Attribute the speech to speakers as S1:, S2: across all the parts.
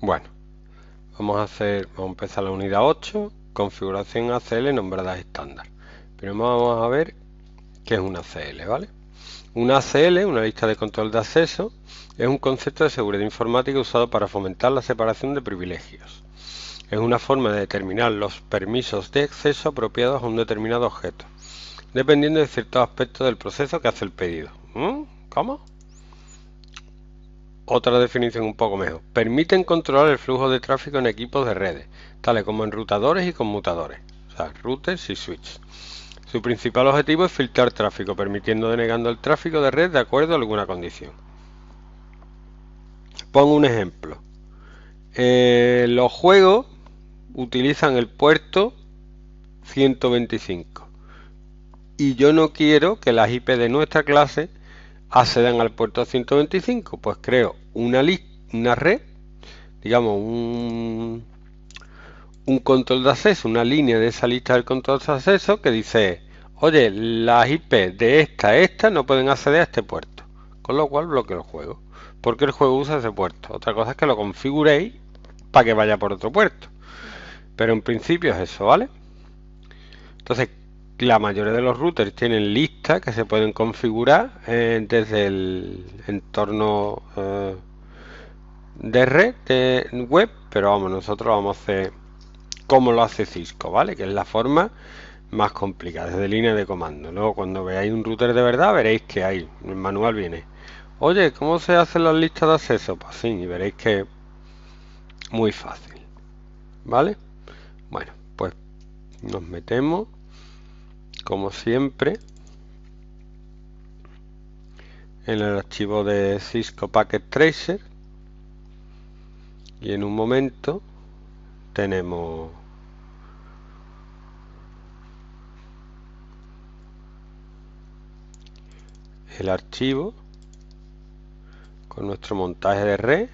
S1: Bueno, vamos a hacer, vamos a empezar la unidad 8, configuración ACL nombrada estándar. Primero vamos a ver qué es una ACL, ¿vale? Una ACL, una lista de control de acceso, es un concepto de seguridad informática usado para fomentar la separación de privilegios. Es una forma de determinar los permisos de acceso apropiados a un determinado objeto, dependiendo de ciertos aspectos del proceso que hace el pedido. ¿Mm? ¿Cómo? Otra definición un poco mejor. Permiten controlar el flujo de tráfico en equipos de redes, tales como enrutadores y conmutadores, o sea, routers y switches. Su principal objetivo es filtrar tráfico, permitiendo denegando el tráfico de red de acuerdo a alguna condición. Pongo un ejemplo. Eh, los juegos utilizan el puerto 125 y yo no quiero que las IP de nuestra clase accedan al puerto 125? Pues creo una, una red, digamos, un, control de acceso, una línea de esa lista del control de acceso que dice, oye, las IP de esta esta no pueden acceder a este puerto. Con lo cual bloqueo el juego. Porque el juego usa ese puerto. Otra cosa es que lo configuréis para que vaya por otro puerto. Pero en principio es eso, ¿vale? Entonces, la mayoría de los routers tienen listas que se pueden configurar eh, desde el entorno eh, de red de web, pero vamos, nosotros vamos a hacer como lo hace Cisco, ¿vale? Que es la forma más complicada, desde línea de comando. Luego cuando veáis un router de verdad veréis que hay, el manual viene. Oye, ¿cómo se hacen las listas de acceso? Pues sí, y veréis que muy fácil. ¿Vale? Bueno, pues nos metemos como siempre en el archivo de Cisco Packet Tracer y en un momento tenemos el archivo con nuestro montaje de red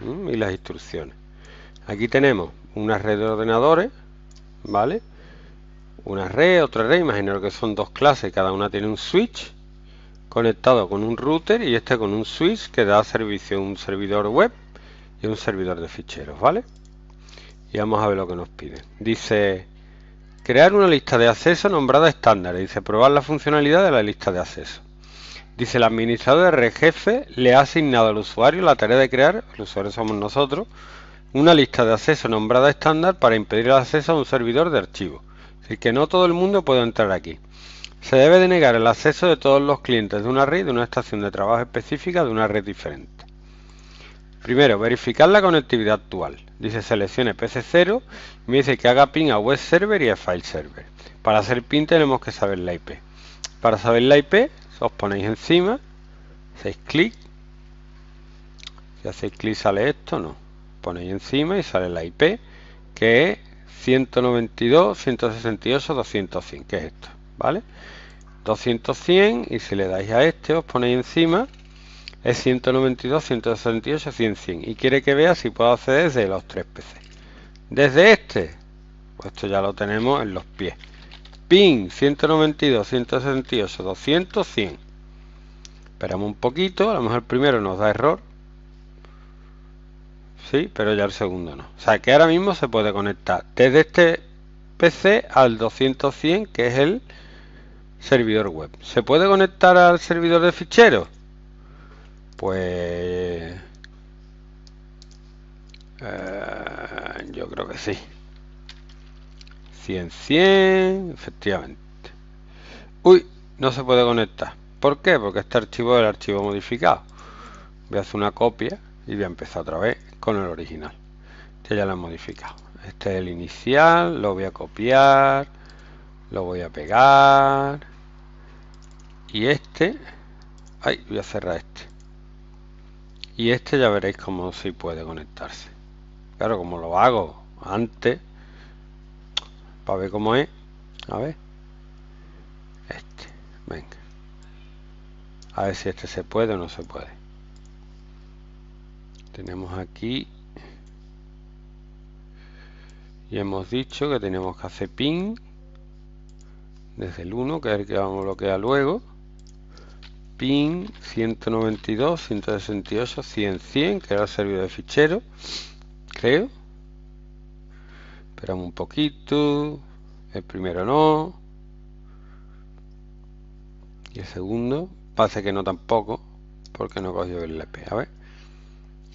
S1: mm, y las instrucciones aquí tenemos una red de ordenadores vale una red, otra red, imagino que son dos clases, cada una tiene un switch conectado con un router y este con un switch que da servicio a un servidor web y un servidor de ficheros, ¿vale? Y vamos a ver lo que nos pide. Dice, crear una lista de acceso nombrada estándar. Dice, probar la funcionalidad de la lista de acceso. Dice, el administrador de jefe le ha asignado al usuario la tarea de crear, el usuario somos nosotros, una lista de acceso nombrada estándar para impedir el acceso a un servidor de archivos. Así que no todo el mundo puede entrar aquí. Se debe denegar el acceso de todos los clientes de una red, de una estación de trabajo específica, de una red diferente. Primero, verificar la conectividad actual. Dice seleccione PC0 me dice que haga ping a web server y a file server. Para hacer ping tenemos que saber la IP. Para saber la IP, os ponéis encima, hacéis clic. Si hacéis clic sale esto, no. Ponéis encima y sale la IP, que es 192, 168, 200, que es esto, ¿vale? 200, 100 y si le dais a este os ponéis encima es 192, 168, 100, 100 y quiere que vea si puedo acceder desde los tres PC. Desde este, pues esto ya lo tenemos en los pies. Pin 192, 168, 200, 100. Esperamos un poquito, a lo mejor primero nos da error, sí, pero ya el segundo no. O sea, que ahora mismo se puede conectar desde este PC al 2100 que es el servidor web. ¿Se puede conectar al servidor de fichero? Pues... Eh, yo creo que sí. 100, 100, efectivamente. Uy, no se puede conectar. ¿Por qué? Porque este archivo es el archivo modificado. Voy a hacer una copia y voy a empezar otra vez con el original. que este ya lo he modificado. Este es el inicial, lo voy a copiar, lo voy a pegar. Y este, ay, voy a cerrar este. Y este ya veréis cómo se puede conectarse. Claro, como lo hago antes, para ver cómo es. A ver. Este, venga. A ver si este se puede o no se puede tenemos aquí y hemos dicho que tenemos que hacer pin desde el 1 que es el que vamos a bloquear luego pin 192 168 100 100 que era el servidor de fichero creo esperamos un poquito el primero no y el segundo parece que no tampoco porque no cogió el LP a ver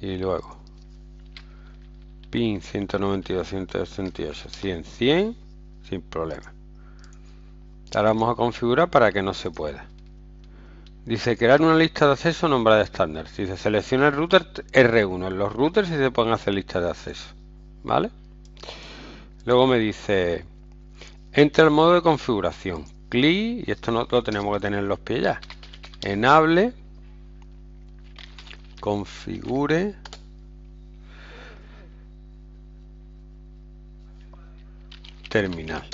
S1: y luego pin 192, 168, 100, 100 sin problema. Ahora vamos a configurar para que no se pueda. Dice crear una lista de acceso nombrada estándar. Si se selecciona el router R1, en los routers y se pueden hacer listas de acceso. ¿Vale? Luego me dice entra el modo de configuración. Clic, y esto no lo tenemos que tener en los pies ya. Enable configure terminal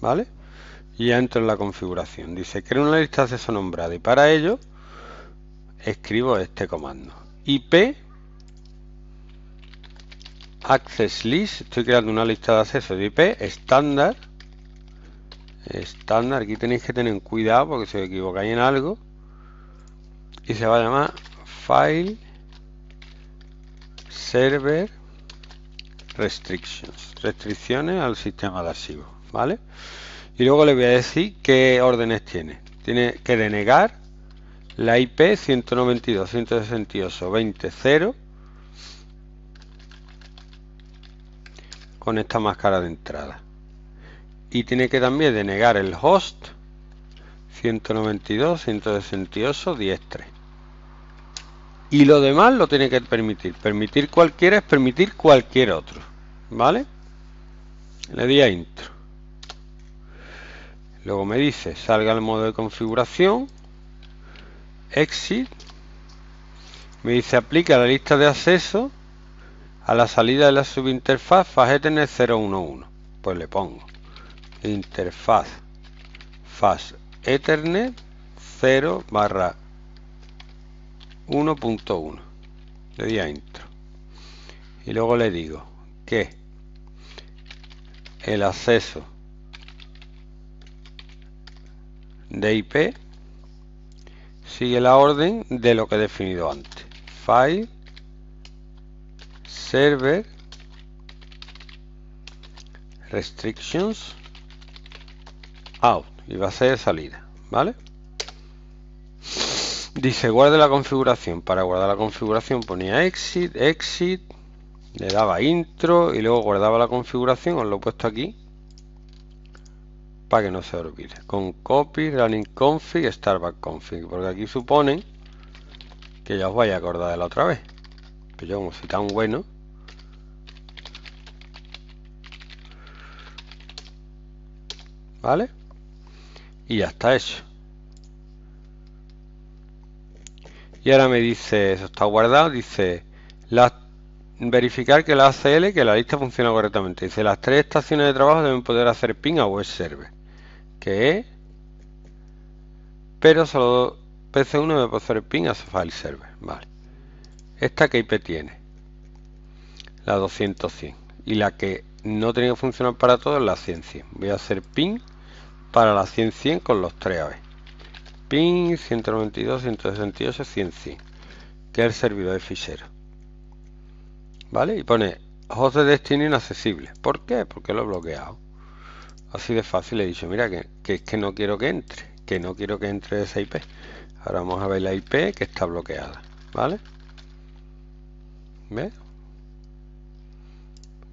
S1: vale y ya entro en la configuración dice crea una lista de acceso nombrada y para ello escribo este comando ip access list estoy creando una lista de acceso de ip estándar estándar aquí tenéis que tener cuidado porque si os equivocáis en algo y se va a llamar file server restrictions restricciones al sistema de archivos vale y luego le voy a decir qué órdenes tiene tiene que denegar la IP 192.168.20.0 con esta máscara de entrada y tiene que también denegar el host 192.168.10.3 y lo demás lo tiene que permitir. Permitir cualquiera es permitir cualquier otro. ¿Vale? Le di a intro. Luego me dice, salga al modo de configuración, exit, me dice, aplica la lista de acceso a la salida de la subinterfaz Ethernet 011. Pues le pongo interfaz Ethernet 0 barra 1.1 le di a intro y luego le digo que el acceso de IP sigue la orden de lo que he definido antes file server restrictions out y va a ser salida vale Dice, guarde la configuración. Para guardar la configuración ponía exit, exit, le daba intro y luego guardaba la configuración, os lo he puesto aquí, para que no se olvide. Con copy, running config, starbuck config, porque aquí suponen que ya os vaya a acordar de la otra vez. Pero yo como soy tan bueno... ¿Vale? Y ya está eso. Y ahora me dice, eso está guardado, dice, verificar que la ACL, que la lista funciona correctamente. Dice, las tres estaciones de trabajo deben poder hacer ping a web server. Que es, pero solo PC1 me puede hacer ping a file server. Vale. Esta que IP tiene, la 200.100. Y la que no tiene que funcionar para todo la ciencia Voy a hacer ping para la 100.100 con los tres a pin 192.168.100 que es el servidor de fichero vale y pone host de destino inaccesible ¿por qué? porque lo he bloqueado así de fácil he dicho mira que, es que no quiero que entre que no quiero que entre esa IP ahora vamos a ver la IP que está bloqueada vale ¿Ves?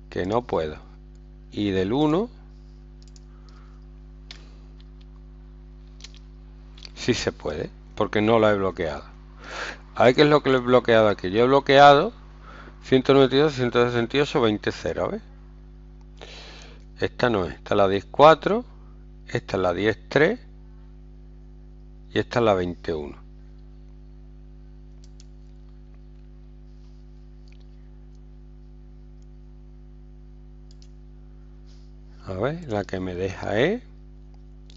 S1: que no puedo y del 1 Sí se puede, porque no la he bloqueado. A que qué es lo que le he bloqueado aquí. Yo he bloqueado 192, 168, 20, 0, Esta no es, esta es la 10.4, esta es la 10.3 y esta es la 21. A ver, la que me deja es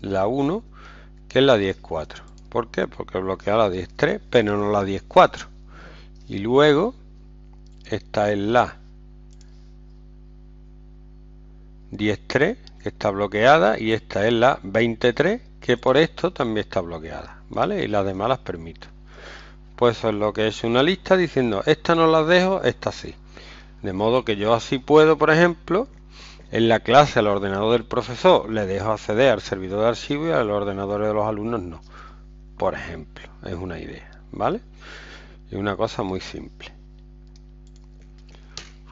S1: la 1 que es la 10.4. ¿Por qué? Porque bloquea la 10.3, pero no la 10.4. Y luego, esta es la 10.3, que está bloqueada, y esta es la 23, que por esto también está bloqueada, ¿vale? Y las demás las permito. Pues eso es lo que es una lista diciendo, esta no las dejo, esta sí. De modo que yo así puedo, por ejemplo, en la clase al ordenador del profesor le dejo acceder al servidor de archivo y al ordenador de los alumnos no. Por ejemplo, es una idea, ¿vale? Es una cosa muy simple.